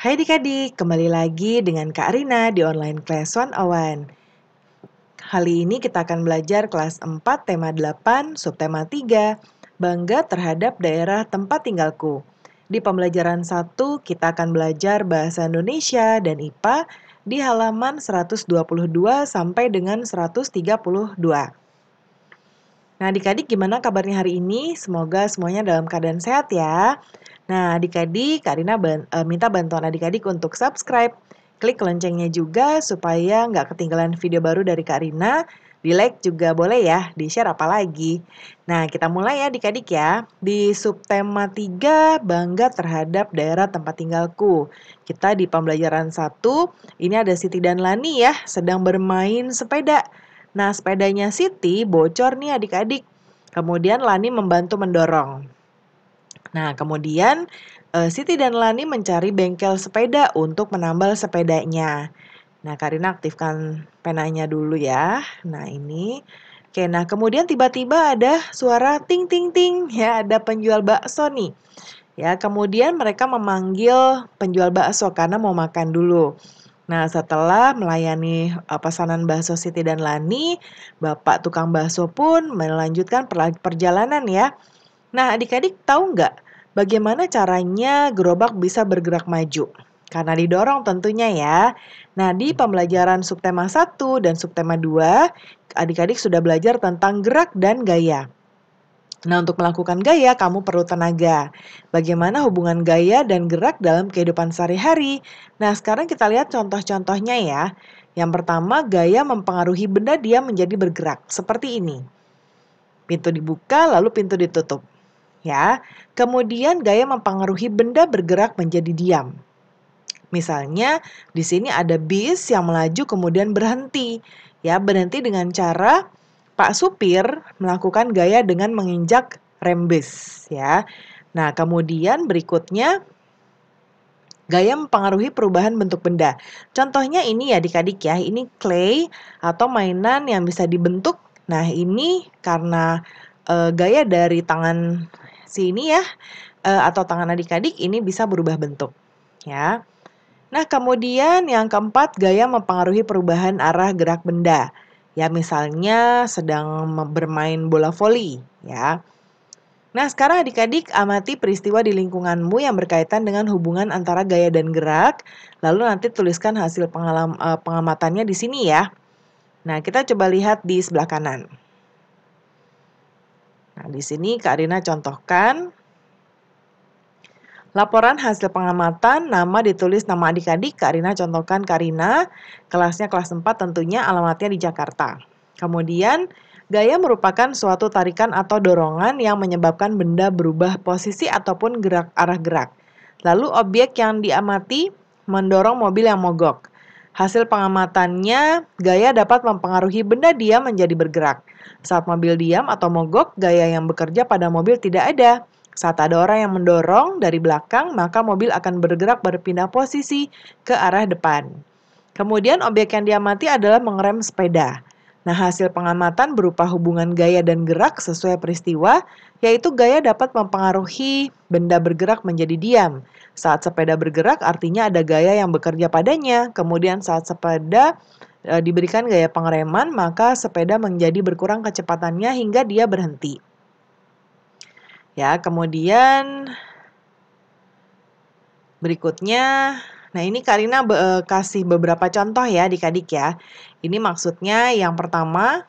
Hai adik-adik, kembali lagi dengan Kak Rina di online class 101. Kali ini kita akan belajar kelas 4, tema 8, subtema 3, Bangga terhadap daerah tempat tinggalku. Di pembelajaran 1, kita akan belajar Bahasa Indonesia dan IPA di halaman 122 sampai dengan 132. Nah, adik-adik gimana kabarnya hari ini? Semoga semuanya dalam keadaan sehat ya. Nah, adik-adik, Karina ban uh, minta bantuan adik-adik untuk subscribe. Klik loncengnya juga supaya nggak ketinggalan video baru dari Karina. Di like juga boleh ya, di share apalagi. Nah, kita mulai ya adik-adik ya. Di subtema 3, bangga terhadap daerah tempat tinggalku. Kita di pembelajaran 1, ini ada Siti dan Lani ya, sedang bermain sepeda. Nah, sepedanya Siti bocor nih adik-adik. Kemudian Lani membantu mendorong. Nah, kemudian eh, Siti dan Lani mencari bengkel sepeda untuk menambal sepedanya. Nah, Karina aktifkan penanya dulu ya. Nah, ini. Oke, nah kemudian tiba-tiba ada suara ting ting ting ya, ada penjual bakso nih. Ya, kemudian mereka memanggil penjual bakso karena mau makan dulu. Nah, setelah melayani eh, pesanan bakso Siti dan Lani, Bapak tukang bakso pun melanjutkan perjalanan ya. Nah, adik-adik tahu nggak bagaimana caranya gerobak bisa bergerak maju? Karena didorong tentunya ya. Nah, di pembelajaran subtema 1 dan subtema 2, adik-adik sudah belajar tentang gerak dan gaya. Nah, untuk melakukan gaya, kamu perlu tenaga. Bagaimana hubungan gaya dan gerak dalam kehidupan sehari-hari? Nah, sekarang kita lihat contoh-contohnya ya. Yang pertama, gaya mempengaruhi benda dia menjadi bergerak, seperti ini. Pintu dibuka, lalu pintu ditutup. Ya, kemudian gaya mempengaruhi benda bergerak menjadi diam. Misalnya, di sini ada bis yang melaju kemudian berhenti. Ya, berhenti dengan cara Pak supir melakukan gaya dengan menginjak rem bis ya. Nah, kemudian berikutnya gaya mempengaruhi perubahan bentuk benda. Contohnya ini ya adik-adik ya, ini clay atau mainan yang bisa dibentuk. Nah, ini karena e, gaya dari tangan sini ya e, atau tangan adik-adik ini bisa berubah bentuk ya. Nah, kemudian yang keempat gaya mempengaruhi perubahan arah gerak benda. Ya misalnya sedang bermain bola voli ya. Nah sekarang adik-adik amati peristiwa di lingkunganmu yang berkaitan dengan hubungan antara gaya dan gerak. Lalu nanti tuliskan hasil pengalam, eh, pengamatannya di sini ya. Nah kita coba lihat di sebelah kanan. Nah di sini Kak Rina contohkan Laporan hasil pengamatan, nama ditulis nama adik-adik, Karina contohkan Karina, kelasnya kelas 4 tentunya alamatnya di Jakarta. Kemudian, gaya merupakan suatu tarikan atau dorongan yang menyebabkan benda berubah posisi ataupun gerak arah gerak. Lalu objek yang diamati mendorong mobil yang mogok. Hasil pengamatannya, gaya dapat mempengaruhi benda diam menjadi bergerak. Saat mobil diam atau mogok, gaya yang bekerja pada mobil tidak ada. Saat ada orang yang mendorong dari belakang, maka mobil akan bergerak berpindah posisi ke arah depan. Kemudian objek yang diamati adalah mengerem sepeda. Nah, hasil pengamatan berupa hubungan gaya dan gerak sesuai peristiwa, yaitu gaya dapat mempengaruhi benda bergerak menjadi diam. Saat sepeda bergerak artinya ada gaya yang bekerja padanya. Kemudian saat sepeda e, diberikan gaya pengereman, maka sepeda menjadi berkurang kecepatannya hingga dia berhenti. Ya, kemudian berikutnya Nah, ini Karina be eh, kasih beberapa contoh ya adik-adik ya. Ini maksudnya yang pertama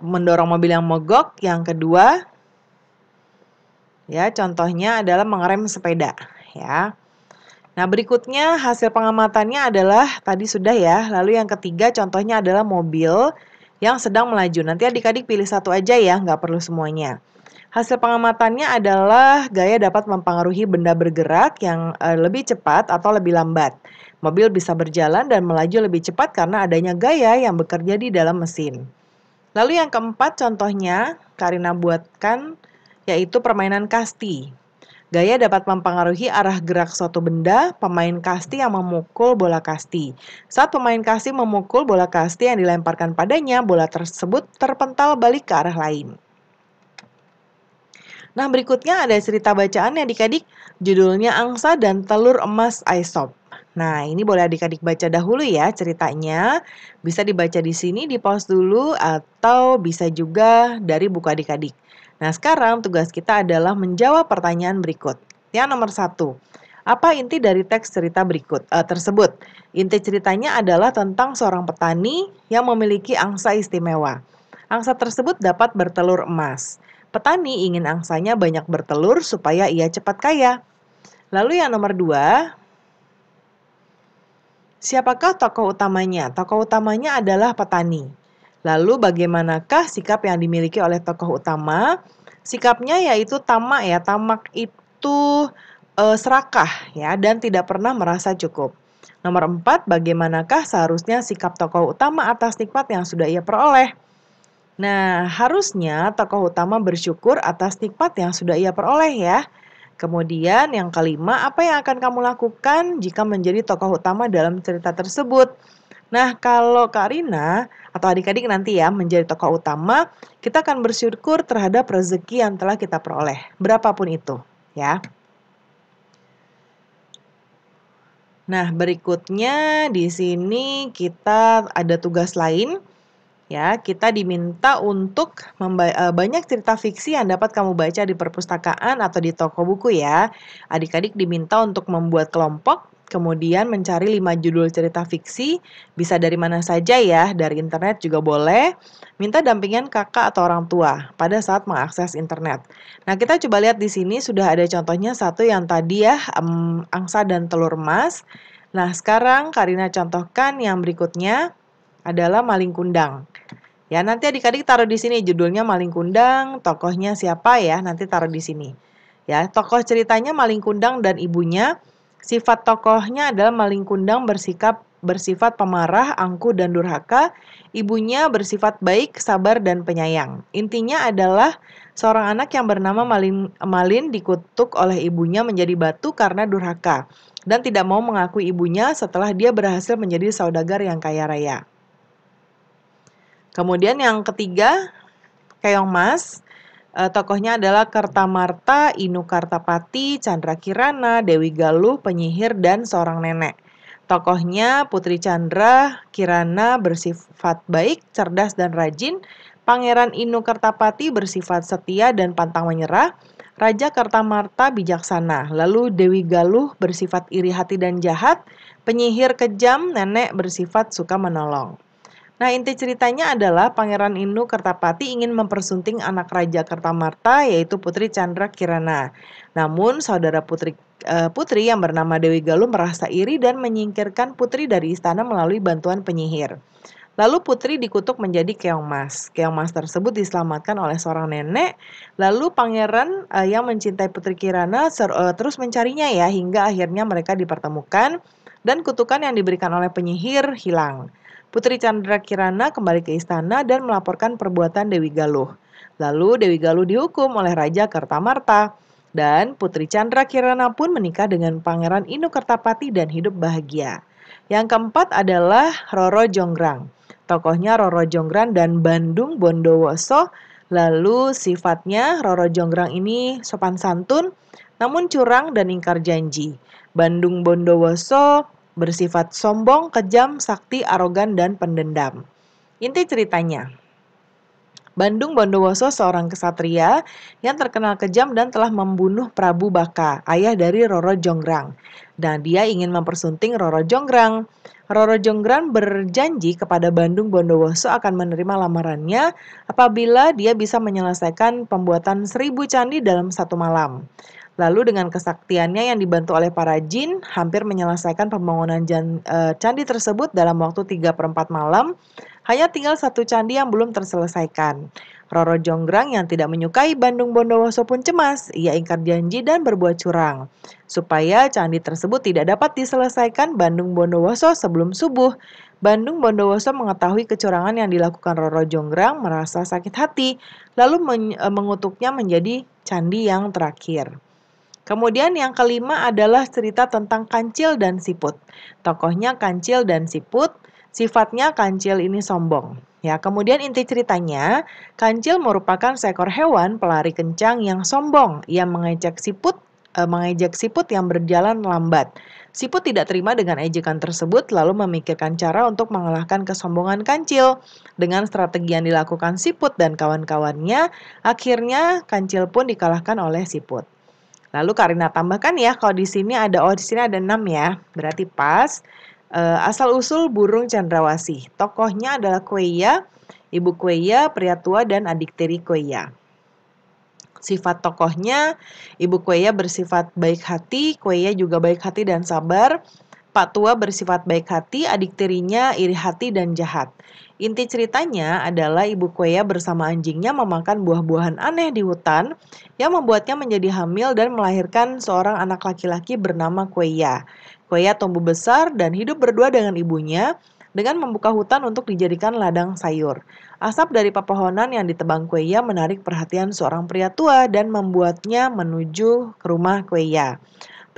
mendorong mobil yang mogok, yang kedua ya contohnya adalah mengerem sepeda ya. Nah, berikutnya hasil pengamatannya adalah tadi sudah ya. Lalu yang ketiga contohnya adalah mobil yang sedang melaju. Nanti adik-adik pilih satu aja ya, nggak perlu semuanya. Hasil pengamatannya adalah gaya dapat mempengaruhi benda bergerak yang uh, lebih cepat atau lebih lambat. Mobil bisa berjalan dan melaju lebih cepat karena adanya gaya yang bekerja di dalam mesin. Lalu yang keempat contohnya Karina buatkan yaitu permainan kasti. Gaya dapat mempengaruhi arah gerak suatu benda, pemain kasti yang memukul bola kasti. Saat pemain kasti memukul bola kasti yang dilemparkan padanya, bola tersebut terpental balik ke arah lain. Nah, berikutnya ada cerita bacaannya adik-adik. Judulnya Angsa dan Telur Emas Aesop. Nah, ini boleh adik-adik baca dahulu ya ceritanya. Bisa dibaca di sini, di pause dulu, atau bisa juga dari buku adik-adik. Nah, sekarang tugas kita adalah menjawab pertanyaan berikut. Yang nomor satu, apa inti dari teks cerita berikut uh, tersebut? Inti ceritanya adalah tentang seorang petani yang memiliki angsa istimewa. Angsa tersebut dapat bertelur emas. Petani ingin angsanya banyak bertelur supaya ia cepat kaya. Lalu yang nomor dua, siapakah tokoh utamanya? Tokoh utamanya adalah petani. Lalu bagaimanakah sikap yang dimiliki oleh tokoh utama? Sikapnya yaitu tamak ya, tamak itu e, serakah ya dan tidak pernah merasa cukup. Nomor empat, bagaimanakah seharusnya sikap tokoh utama atas nikmat yang sudah ia peroleh? Nah, harusnya tokoh utama bersyukur atas nikmat yang sudah ia peroleh ya. Kemudian yang kelima, apa yang akan kamu lakukan jika menjadi tokoh utama dalam cerita tersebut? Nah, kalau Karina atau adik-adik nanti ya menjadi tokoh utama, kita akan bersyukur terhadap rezeki yang telah kita peroleh, berapapun itu, ya. Nah, berikutnya di sini kita ada tugas lain ya kita diminta untuk eh, banyak cerita fiksi yang dapat kamu baca di perpustakaan atau di toko buku ya. Adik-adik diminta untuk membuat kelompok, kemudian mencari 5 judul cerita fiksi, bisa dari mana saja ya, dari internet juga boleh. Minta dampingan kakak atau orang tua pada saat mengakses internet. Nah, kita coba lihat di sini sudah ada contohnya satu yang tadi ya, um, angsa dan telur emas. Nah, sekarang Karina contohkan yang berikutnya adalah maling kundang. Ya, nanti adik-adik taruh di sini judulnya maling kundang, tokohnya siapa ya, nanti taruh di sini. Ya, tokoh ceritanya maling kundang dan ibunya. Sifat tokohnya adalah maling kundang bersikap bersifat pemarah, angkuh dan durhaka, ibunya bersifat baik, sabar dan penyayang. Intinya adalah seorang anak yang bernama Malin Malin dikutuk oleh ibunya menjadi batu karena durhaka dan tidak mau mengakui ibunya setelah dia berhasil menjadi saudagar yang kaya raya. Kemudian yang ketiga, Keong Mas, Uh, tokohnya adalah Kertamarta, Inu Kartapati, Chandra Kirana, Dewi Galuh, penyihir, dan seorang nenek. Tokohnya Putri Chandra Kirana bersifat baik, cerdas, dan rajin. Pangeran Inu Kertapati bersifat setia dan pantang menyerah. Raja Kertamarta bijaksana, lalu Dewi Galuh bersifat iri hati dan jahat, penyihir kejam, nenek bersifat suka menolong. Nah, inti ceritanya adalah Pangeran Inu Kertapati ingin mempersunting anak Raja Kertamarta yaitu Putri Chandra Kirana. Namun, saudara Putri eh, Putri yang bernama Dewi Galuh merasa iri dan menyingkirkan Putri dari istana melalui bantuan penyihir. Lalu Putri dikutuk menjadi keong mas. Keong mas tersebut diselamatkan oleh seorang nenek. Lalu pangeran eh, yang mencintai Putri Kirana eh, terus mencarinya ya hingga akhirnya mereka dipertemukan dan kutukan yang diberikan oleh penyihir hilang. Putri Chandra Kirana kembali ke istana dan melaporkan perbuatan Dewi Galuh. Lalu Dewi Galuh dihukum oleh Raja Kartamarta Dan Putri Chandra Kirana pun menikah dengan Pangeran Inu Kertapati dan hidup bahagia. Yang keempat adalah Roro Jonggrang. Tokohnya Roro Jonggrang dan Bandung Bondowoso. Lalu sifatnya Roro Jonggrang ini sopan santun, namun curang dan ingkar janji. Bandung Bondowoso bersifat sombong, kejam, sakti, arogan, dan pendendam. Inti ceritanya, Bandung Bondowoso seorang kesatria yang terkenal kejam dan telah membunuh Prabu Baka, ayah dari Roro Jonggrang. Dan nah, dia ingin mempersunting Roro Jonggrang. Roro Jonggrang berjanji kepada Bandung Bondowoso akan menerima lamarannya apabila dia bisa menyelesaikan pembuatan seribu candi dalam satu malam. Lalu dengan kesaktiannya yang dibantu oleh para jin, hampir menyelesaikan pembangunan jan, e, candi tersebut dalam waktu 3 per 4 malam. Hanya tinggal satu candi yang belum terselesaikan. Roro Jonggrang yang tidak menyukai Bandung Bondowoso pun cemas. Ia ingkar janji dan berbuat curang. Supaya candi tersebut tidak dapat diselesaikan Bandung Bondowoso sebelum subuh. Bandung Bondowoso mengetahui kecurangan yang dilakukan Roro Jonggrang merasa sakit hati, lalu men eh, mengutuknya menjadi candi yang terakhir. Kemudian yang kelima adalah cerita tentang Kancil dan Siput. Tokohnya Kancil dan Siput, sifatnya Kancil ini sombong. Ya, kemudian inti ceritanya, Kancil merupakan seekor hewan pelari kencang yang sombong. yang mengejek Siput eh, mengejek siput yang berjalan lambat. Siput tidak terima dengan ejekan tersebut, lalu memikirkan cara untuk mengalahkan kesombongan kancil. Dengan strategi yang dilakukan siput dan kawan-kawannya, akhirnya kancil pun dikalahkan oleh siput. Lalu Karina tambahkan ya, kalau di sini ada oh di sini ada 6 ya, berarti pas. Eh, asal usul burung cendrawasih. Tokohnya adalah Kueya, ibu Kueya, pria tua dan adik tiri Kueya. Sifat tokohnya, ibu Kueya bersifat baik hati, Kueya juga baik hati dan sabar. Pak tua bersifat baik hati, adik tirinya iri hati dan jahat. Inti ceritanya adalah ibu Kueya bersama anjingnya memakan buah-buahan aneh di hutan yang membuatnya menjadi hamil dan melahirkan seorang anak laki-laki bernama Kueya. Kueya tumbuh besar dan hidup berdua dengan ibunya dengan membuka hutan untuk dijadikan ladang sayur. Asap dari pepohonan yang ditebang Kueya menarik perhatian seorang pria tua dan membuatnya menuju ke rumah Kueya.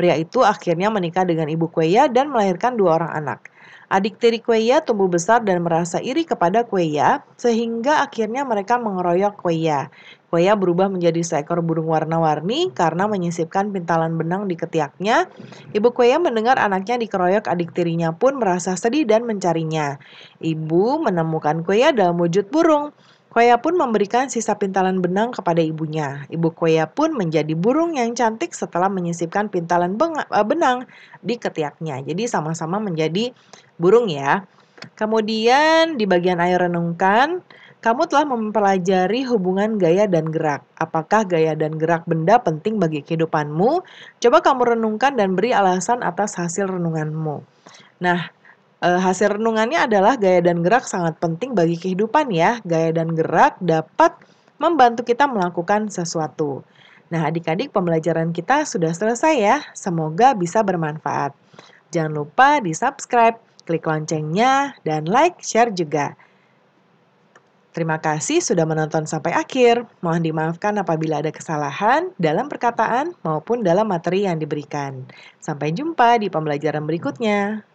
Pria itu akhirnya menikah dengan ibu Kueya dan melahirkan dua orang anak. Adik tiri Kueya tumbuh besar dan merasa iri kepada Kueya, sehingga akhirnya mereka mengeroyok Kueya. Kueya berubah menjadi seekor burung warna-warni karena menyisipkan pintalan benang di ketiaknya. Ibu Kueya mendengar anaknya dikeroyok adik tirinya pun merasa sedih dan mencarinya. Ibu menemukan Kueya dalam wujud burung. Koya pun memberikan sisa pintalan benang kepada ibunya. Ibu Koya pun menjadi burung yang cantik setelah menyisipkan pintalan eh, benang di ketiaknya. Jadi sama-sama menjadi burung ya. Kemudian di bagian air renungkan, kamu telah mempelajari hubungan gaya dan gerak. Apakah gaya dan gerak benda penting bagi kehidupanmu? Coba kamu renungkan dan beri alasan atas hasil renunganmu. Nah, Eh, hasil renungannya adalah gaya dan gerak sangat penting bagi kehidupan ya. Gaya dan gerak dapat membantu kita melakukan sesuatu. Nah, adik-adik pembelajaran kita sudah selesai ya. Semoga bisa bermanfaat. Jangan lupa di-subscribe, klik loncengnya, dan like, share juga. Terima kasih sudah menonton sampai akhir. Mohon dimaafkan apabila ada kesalahan dalam perkataan maupun dalam materi yang diberikan. Sampai jumpa di pembelajaran berikutnya.